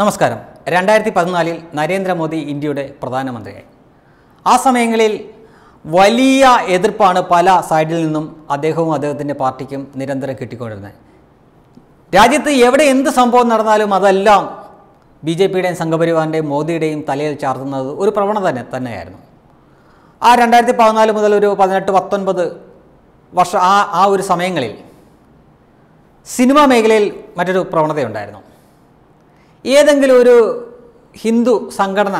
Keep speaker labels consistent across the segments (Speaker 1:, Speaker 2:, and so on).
Speaker 1: നമസ്കാരം രണ്ടായിരത്തി പതിനാലിൽ നരേന്ദ്രമോദി ഇന്ത്യയുടെ പ്രധാനമന്ത്രിയായി ആ സമയങ്ങളിൽ വലിയ എതിർപ്പാണ് പല സൈഡിൽ നിന്നും അദ്ദേഹവും അദ്ദേഹത്തിൻ്റെ പാർട്ടിക്കും നിരന്തരം കിട്ടിക്കൊണ്ടിരുന്നത് രാജ്യത്ത് എവിടെ എന്ത് സംഭവം നടന്നാലും അതെല്ലാം ബി ജെ പിയുടെയും സംഘപരിവാറിൻ്റെയും മോദിയുടെയും തലയിൽ ചാർത്തുന്നത് ഒരു പ്രവണത തന്നെ തന്നെയായിരുന്നു ആ രണ്ടായിരത്തി പതിനാല് മുതൽ ഒരു പതിനെട്ട് പത്തൊൻപത് വർഷം ആ ആ ഒരു സമയങ്ങളിൽ സിനിമാ മേഖലയിൽ മറ്റൊരു പ്രവണതയുണ്ടായിരുന്നു ഏതെങ്കിലും ഒരു ഹിന്ദു സംഘടന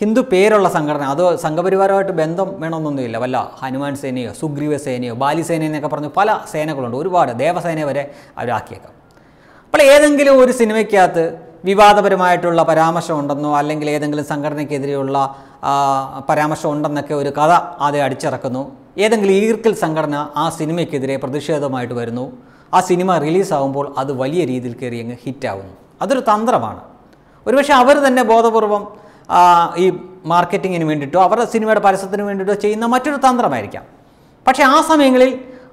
Speaker 1: ഹിന്ദു പേരുള്ള സംഘടന അത് സംഘപരിവാരമായിട്ട് ബന്ധം വേണമെന്നൊന്നുമില്ല വല്ല ഹനുമാൻ സേനയോ സുഗ്രീവ സേനയോ ബാലിസേന എന്നൊക്കെ പറഞ്ഞ് പല സേനകളുണ്ട് ഒരുപാട് ദേവസേന വരെ അവരാക്കിയേക്കാം അപ്പോൾ ഏതെങ്കിലും ഒരു സിനിമയ്ക്കകത്ത് വിവാദപരമായിട്ടുള്ള പരാമർശം ഉണ്ടെന്നോ അല്ലെങ്കിൽ ഏതെങ്കിലും സംഘടനയ്ക്കെതിരെയുള്ള പരാമർശം ഉണ്ടെന്നൊക്കെ ഒരു കഥ ആദ്യം അടിച്ചിറക്കുന്നു ഏതെങ്കിലും ഈർക്കൽ സംഘടന ആ സിനിമയ്ക്കെതിരെ പ്രതിഷേധമായിട്ട് വരുന്നു ആ സിനിമ റിലീസാവുമ്പോൾ അത് വലിയ രീതിയിൽ കയറിയങ്ങ് അങ്ങ് ഹിറ്റാവുന്നു അതൊരു തന്ത്രമാണ് ഒരുപക്ഷെ അവർ തന്നെ ബോധപൂർവം ഈ മാർക്കറ്റിങ്ങിന് വേണ്ടിയിട്ടോ അവരുടെ സിനിമയുടെ പരസ്യത്തിന് വേണ്ടിയിട്ടോ ചെയ്യുന്ന മറ്റൊരു തന്ത്രമായിരിക്കാം പക്ഷെ ആ സമയങ്ങളിൽ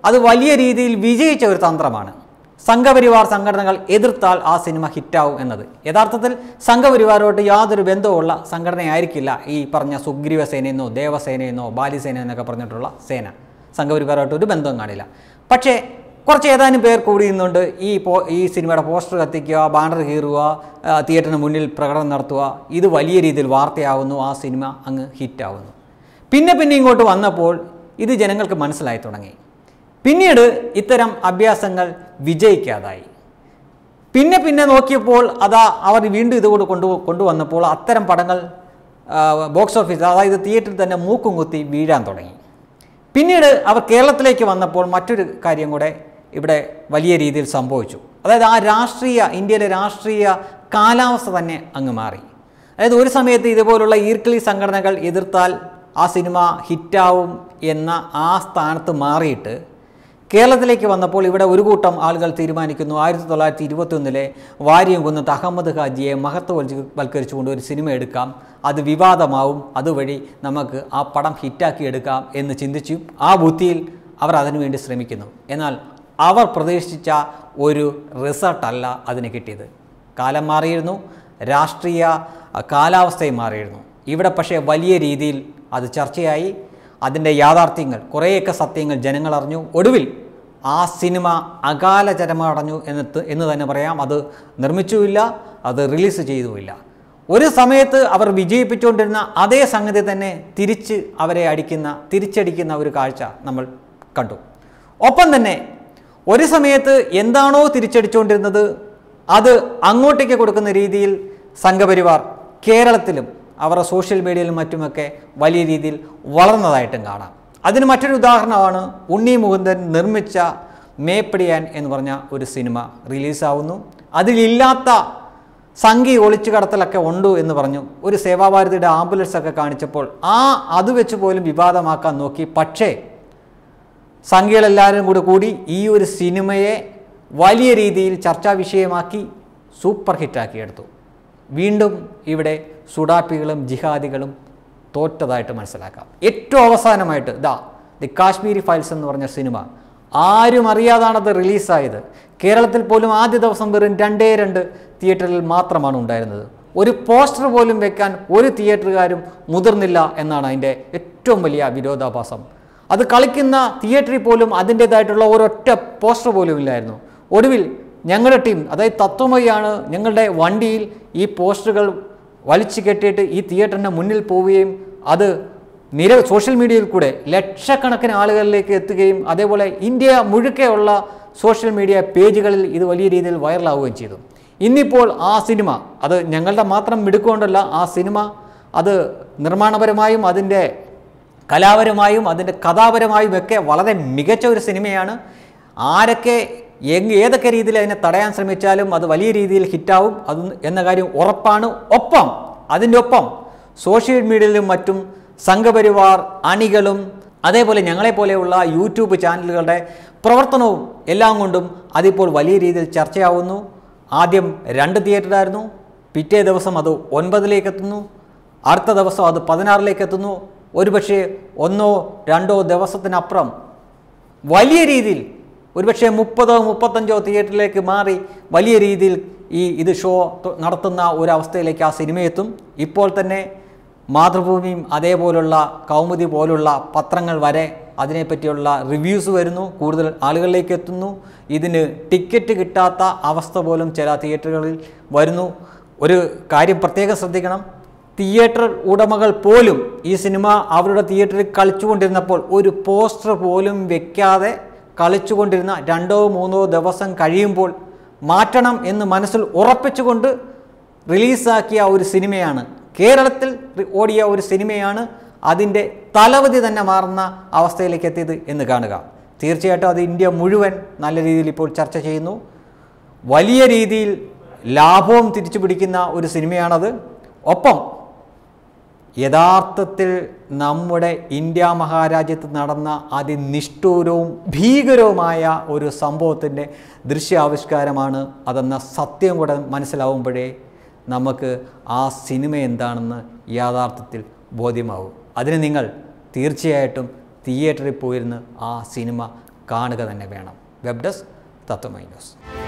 Speaker 1: അത് വലിയ രീതിയിൽ വിജയിച്ച ഒരു തന്ത്രമാണ് സംഘപരിവാർ സംഘടനകൾ എതിർത്താൽ ആ സിനിമ ഹിറ്റാവും എന്നത് യഥാർത്ഥത്തിൽ സംഘപരിവാരമായിട്ട് യാതൊരു ബന്ധവുമുള്ള സംഘടനയായിരിക്കില്ല ഈ പറഞ്ഞ സുഗ്രീവ സേനയെന്നോ ദേവസേനയെന്നോ ബാലിസേന എന്നൊക്കെ പറഞ്ഞിട്ടുള്ള സേന സംഘപരിവാരമായിട്ട് ഒരു ബന്ധവും കാണില്ല പക്ഷേ കുറച്ച് ഏതാനും പേർ കൂടി നിന്നുകൊണ്ട് ഈ പോ ഈ സിനിമയുടെ പോസ്റ്റർ കത്തിക്കുക ബാനർ കീറുക തിയേറ്ററിന് മുന്നിൽ പ്രകടനം നടത്തുക ഇത് വലിയ രീതിയിൽ വാർത്തയാവുന്നു ആ സിനിമ അങ്ങ് ഹിറ്റാവുന്നു പിന്നെ പിന്നെ ഇങ്ങോട്ട് വന്നപ്പോൾ ഇത് ജനങ്ങൾക്ക് മനസ്സിലായി തുടങ്ങി പിന്നീട് ഇത്തരം അഭ്യാസങ്ങൾ വിജയിക്കാതായി പിന്നെ പിന്നെ നോക്കിയപ്പോൾ അതാ അവർ വീണ്ടും ഇതുകൊണ്ട് കൊണ്ടു കൊണ്ടുവന്നപ്പോൾ അത്തരം പടങ്ങൾ ബോക്സ് ഓഫീസ് അതായത് തിയേറ്ററിൽ തന്നെ മൂക്കും കുത്തി വീഴാൻ തുടങ്ങി പിന്നീട് അവർ കേരളത്തിലേക്ക് വന്നപ്പോൾ മറ്റൊരു കാര്യം കൂടെ ഇവിടെ വലിയ രീതിയിൽ സംഭവിച്ചു അതായത് ആ രാഷ്ട്രീയ ഇന്ത്യയിലെ രാഷ്ട്രീയ കാലാവസ്ഥ തന്നെ അങ്ങ് മാറി അതായത് ഒരു സമയത്ത് ഇതുപോലുള്ള ഈർക്കിളി സംഘടനകൾ എതിർത്താൽ ആ സിനിമ ഹിറ്റാവും എന്ന ആ സ്ഥാനത്ത് മാറിയിട്ട് കേരളത്തിലേക്ക് വന്നപ്പോൾ ഇവിടെ ഒരു കൂട്ടം ആളുകൾ തീരുമാനിക്കുന്നു ആയിരത്തി തൊള്ളായിരത്തി ഇരുപത്തൊന്നിലെ വാര്യം കുന്നത്ത് അഹമ്മദ് ഹാജിയെ മഹത്വവൽക്കരിച്ചുകൊണ്ട് ഒരു സിനിമ എടുക്കാം അത് വിവാദമാവും അതുവഴി നമുക്ക് ആ പടം ഹിറ്റാക്കിയെടുക്കാം എടുക്കാം എന്ന് ചിന്തിച്ചു ആ ബുദ്ധിയിൽ അവർ അതിനുവേണ്ടി ശ്രമിക്കുന്നു എന്നാൽ അവർ പ്രതീക്ഷിച്ച ഒരു റിസൾട്ടല്ല അതിന് കിട്ടിയത് കാലം മാറിയിരുന്നു രാഷ്ട്രീയ കാലാവസ്ഥയും മാറിയിരുന്നു ഇവിടെ പക്ഷേ വലിയ രീതിയിൽ അത് ചർച്ചയായി അതിൻ്റെ യാഥാർത്ഥ്യങ്ങൾ കുറേയൊക്കെ സത്യങ്ങൾ ജനങ്ങൾ അറിഞ്ഞു ഒടുവിൽ ആ സിനിമ അകാല ചരമടഞ്ഞു എന്ന് തന്നെ പറയാം അത് നിർമ്മിച്ചുമില്ല അത് റിലീസ് ചെയ്തുമില്ല ഒരു സമയത്ത് അവർ വിജയിപ്പിച്ചുകൊണ്ടിരുന്ന അതേ സംഗതി തന്നെ തിരിച്ച് അവരെ അടിക്കുന്ന തിരിച്ചടിക്കുന്ന ഒരു കാഴ്ച നമ്മൾ കണ്ടു ഒപ്പം തന്നെ ഒരു സമയത്ത് എന്താണോ തിരിച്ചടിച്ചുകൊണ്ടിരുന്നത് അത് അങ്ങോട്ടേക്ക് കൊടുക്കുന്ന രീതിയിൽ സംഘപരിവാർ കേരളത്തിലും അവരുടെ സോഷ്യൽ മീഡിയയിലും മറ്റുമൊക്കെ വലിയ രീതിയിൽ വളർന്നതായിട്ടും കാണാം അതിന് മറ്റൊരു ഉദാഹരണമാണ് ഉണ്ണി മുകുന്ദൻ നിർമ്മിച്ച മേപ്പടിയാൻ എന്ന് പറഞ്ഞ ഒരു സിനിമ റിലീസാവുന്നു അതിലില്ലാത്ത സംഘി ഒളിച്ചു കടത്തലൊക്കെ ഉണ്ട് എന്ന് പറഞ്ഞു ഒരു സേവാഭാരതിയുടെ ആംബുലൻസ് ഒക്കെ കാണിച്ചപ്പോൾ ആ അത് വെച്ച് പോലും വിവാദമാക്കാൻ നോക്കി പക്ഷേ സംഘികളെല്ലാവരും കൂടെ കൂടി ഈ ഒരു സിനിമയെ വലിയ രീതിയിൽ ചർച്ചാ വിഷയമാക്കി സൂപ്പർ ഹിറ്റാക്കിയെടുത്തു വീണ്ടും ഇവിടെ സുഡാപ്പികളും ജിഹാദികളും തോറ്റതായിട്ട് മനസ്സിലാക്കാം ഏറ്റവും അവസാനമായിട്ട് ദാ ദി കാശ്മീരി ഫയൽസ് എന്ന് പറഞ്ഞ സിനിമ ആരും അറിയാതാണത് റിലീസായത് കേരളത്തിൽ പോലും ആദ്യ ദിവസം വെറും രണ്ടേ രണ്ട് തിയേറ്ററിൽ മാത്രമാണ് ഉണ്ടായിരുന്നത് ഒരു പോസ്റ്റർ പോലും വെക്കാൻ ഒരു തിയേറ്ററുകാരും മുതിർന്നില്ല എന്നാണ് അതിൻ്റെ ഏറ്റവും വലിയ വിരോധാഭാസം അത് കളിക്കുന്ന തിയേറ്ററിൽ പോലും അതിൻ്റേതായിട്ടുള്ള ഒരൊറ്റ പോസ്റ്റർ പോലും ഇല്ലായിരുന്നു ഒടുവിൽ ഞങ്ങളുടെ ടീം അതായത് തത്വമയാണ് ഞങ്ങളുടെ വണ്ടിയിൽ ഈ പോസ്റ്ററുകൾ വലിച്ചു കെട്ടിയിട്ട് ഈ തിയേറ്ററിൻ്റെ മുന്നിൽ പോവുകയും അത് നിര സോഷ്യൽ മീഡിയയിൽ കൂടെ ലക്ഷക്കണക്കിന് ആളുകളിലേക്ക് എത്തുകയും അതേപോലെ ഇന്ത്യ മുഴുക്കെയുള്ള സോഷ്യൽ മീഡിയ പേജുകളിൽ ഇത് വലിയ രീതിയിൽ വൈറലാവുകയും ചെയ്തു ഇന്നിപ്പോൾ ആ സിനിമ അത് ഞങ്ങളുടെ മാത്രം മിടുക്കുകൊണ്ടല്ല ആ സിനിമ അത് നിർമ്മാണപരമായും അതിൻ്റെ കലാപരമായും അതിൻ്റെ കഥാപരമായും ഒക്കെ വളരെ മികച്ച ഒരു സിനിമയാണ് ആരൊക്കെ എങ് ഏതൊക്കെ രീതിയിൽ അതിനെ തടയാൻ ശ്രമിച്ചാലും അത് വലിയ രീതിയിൽ ഹിറ്റാവും അത് എന്ന കാര്യം ഉറപ്പാണ് ഒപ്പം അതിൻ്റെ ഒപ്പം സോഷ്യൽ മീഡിയയിലും മറ്റും സംഘപരിവാർ അണികളും അതേപോലെ ഞങ്ങളെപ്പോലെയുള്ള യൂട്യൂബ് ചാനലുകളുടെ പ്രവർത്തനവും എല്ലാം കൊണ്ടും അതിപ്പോൾ വലിയ രീതിയിൽ ചർച്ചയാവുന്നു ആദ്യം രണ്ട് തിയേറ്ററായിരുന്നു പിറ്റേ ദിവസം അത് ഒൻപതിലേക്ക് എത്തുന്നു അടുത്ത ദിവസം അത് പതിനാറിലേക്ക് എത്തുന്നു ഒരുപക്ഷെ ഒന്നോ രണ്ടോ ദിവസത്തിനപ്പുറം വലിയ രീതിയിൽ ഒരുപക്ഷെ മുപ്പതോ മുപ്പത്തഞ്ചോ തിയേറ്ററിലേക്ക് മാറി വലിയ രീതിയിൽ ഈ ഇത് ഷോ നടത്തുന്ന ഒരവസ്ഥയിലേക്ക് ആ സിനിമയെത്തും ഇപ്പോൾ തന്നെ മാതൃഭൂമിയും അതേപോലുള്ള കൗമുദി പോലുള്ള പത്രങ്ങൾ വരെ അതിനെപ്പറ്റിയുള്ള റിവ്യൂസ് വരുന്നു കൂടുതൽ ആളുകളിലേക്ക് എത്തുന്നു ഇതിന് ടിക്കറ്റ് കിട്ടാത്ത അവസ്ഥ പോലും ചില തിയേറ്ററുകളിൽ വരുന്നു ഒരു കാര്യം പ്രത്യേകം ശ്രദ്ധിക്കണം തിയേറ്റർ ഉടമകൾ പോലും ഈ സിനിമ അവരുടെ തിയേറ്ററിൽ കളിച്ചുകൊണ്ടിരുന്നപ്പോൾ ഒരു പോസ്റ്റർ പോലും വെക്കാതെ കളിച്ചുകൊണ്ടിരുന്ന രണ്ടോ മൂന്നോ ദിവസം കഴിയുമ്പോൾ മാറ്റണം എന്ന് മനസ്സിൽ ഉറപ്പിച്ചുകൊണ്ട് റിലീസാക്കിയ ഒരു സിനിമയാണ് കേരളത്തിൽ ഓടിയ ഒരു സിനിമയാണ് അതിൻ്റെ തലവധി തന്നെ മാറുന്ന അവസ്ഥയിലേക്ക് എത്തിയത് എന്ന് കാണുക തീർച്ചയായിട്ടും അത് ഇന്ത്യ മുഴുവൻ നല്ല രീതിയിൽ ഇപ്പോൾ ചർച്ച ചെയ്യുന്നു വലിയ രീതിയിൽ ലാഭവും തിരിച്ചു പിടിക്കുന്ന ഒരു സിനിമയാണത് ഒപ്പം യഥാർത്ഥത്തിൽ നമ്മുടെ ഇന്ത്യ മഹാരാജ്യത്ത് നടന്ന അതിനിഷ്ഠൂരവും ഭീകരവുമായ ഒരു സംഭവത്തിൻ്റെ ദൃശ്യാവിഷ്കാരമാണ് അതെന്ന സത്യം കൂടെ മനസ്സിലാവുമ്പോഴേ നമുക്ക് ആ സിനിമ എന്താണെന്ന് യാഥാർത്ഥത്തിൽ ബോധ്യമാവും അതിന് നിങ്ങൾ തീർച്ചയായിട്ടും തിയേറ്ററിൽ പോയിരുന്ന് ആ സിനിമ കാണുക തന്നെ വേണം വെബ് ഡെസ്ക് തത്വമൈ ന്യൂസ്